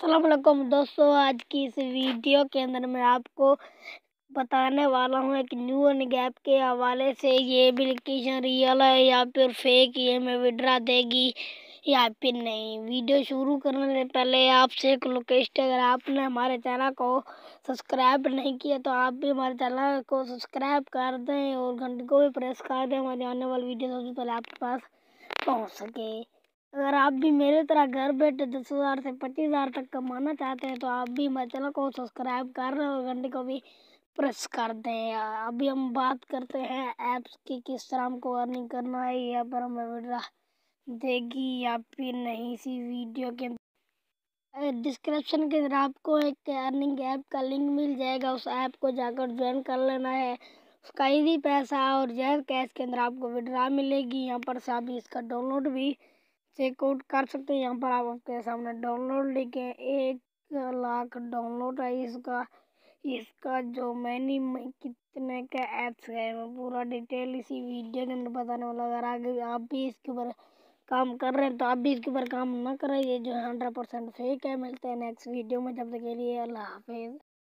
असलकुम दोस्तों आज की इस वीडियो के अंदर मैं आपको बताने वाला हूँ एक न्यू एंड गैप के हवाले से ये एप्लीकेशन रियल है या फिर फेक ये मैं विड्रा देगी या फिर नहीं वीडियो शुरू करने से पहले आपसे एक रिक्वेस्ट अगर आपने हमारे चैनल को सब्सक्राइब नहीं किया तो आप भी हमारे चैनल को सब्सक्राइब कर दें और घंटे को भी प्रेस कर दें हमारी आने वाली वीडियो सबसे पहले आपके पास पहुँच सके अगर आप भी मेरे तरह घर बैठे दस हज़ार से पच्चीस हज़ार तक कमाना चाहते हैं तो आप भी मेरे चैनल को सब्सक्राइब कर रहे और घंटे को भी प्रेस कर दें अभी हम बात करते हैं ऐप्स की किस तरह हमको अर्निंग करना है यहाँ पर हमें विड्रा देगी या फिर नहीं इसी वीडियो के डिस्क्रिप्शन के अंदर आपको एक अर्निंग ऐप का लिंक मिल जाएगा उस ऐप को जाकर ज्वाइन कर लेना है उसका इजी पैसा और जहर कैश के अंदर आपको विड्रा मिलेगी यहाँ पर से आप इसका डाउनलोड भी चेकआउट कर सकते हैं यहाँ पर आप आपके सामने डाउनलोड लिखे एक लाख डाउनलोड है इसका इसका जो मैनी कितने का ऐप्स है मैं पूरा डिटेल इसी वीडियो के अंदर बताने वाला अगर आगे आप भी इसके ऊपर काम कर रहे हैं तो आप भी इसके ऊपर काम ना करें ये जो हंड्रेड परसेंट फेक है मिलते हैं नेक्स्ट वीडियो में जब तक के लिए अल्लाह हाफिज़